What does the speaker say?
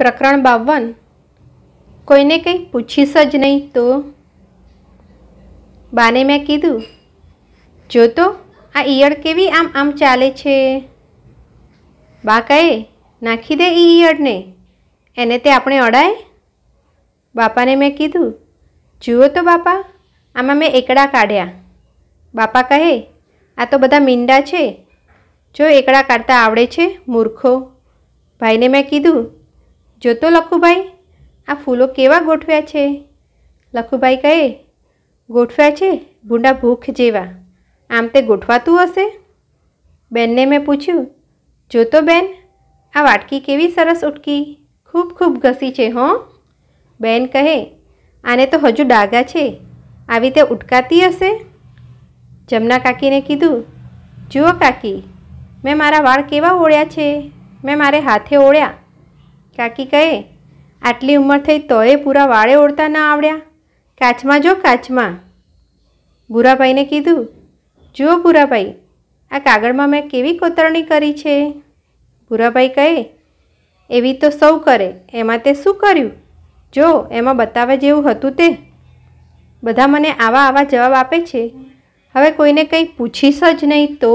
પ્રકરણ બાવન કોઈને કંઈ પૂછીશ જ નહીં તો બાને મેં કીધું જો તો આ ઈયળ કેવી આમ આમ ચાલે છે બા કહે નાખી દે એ ઈયળને એને તે આપણે અડાય બાપાને મેં કીધું જુઓ તો બાપા આમાં મેં એકડા કાઢ્યા બાપા કહે આ તો બધા મીંડા છે જો એકડા કાઢતા આવડે છે મૂર્ખો ભાઈને મેં કીધું જો તો લખુભાઈ આ ફૂલો કેવા ગોઠવ્યા છે લખુભાઈ કહે ગોઠવ્યા છે ભૂંડા ભૂખ જેવા આમ તે ગોઠવાતું હશે બેનને મેં પૂછ્યું જો તો બેન આ વાટકી કેવી સરસ ઉટકી ખૂબ ખૂબ ઘસી છે હો બેન કહે આને તો હજુ ડાઘા છે આવી તે ઉટકાતી હશે જમના કાકીને કીધું જુઓ કાકી મેં મારા વાળ કેવા ઓળ્યા છે મેં મારે હાથે ઓળ્યા કાકી કહે આટલી ઉંમર થઈ તોય પૂરા વાળે ઓળતા ના આવડ્યા કાચમાં જો કાચમાં ભૂરાભાઈને કીધું જુઓ ભૂરાભાઈ આ કાગળમાં મેં કેવી કોતરણી કરી છે ભૂરાભાઈ કહે એવી તો સૌ કરે એમાં તે શું કર્યું જો એમાં બતાવે જેવું હતું તે બધા મને આવા આવા જવાબ આપે છે હવે કોઈને કંઈ પૂછીશ જ નહીં તો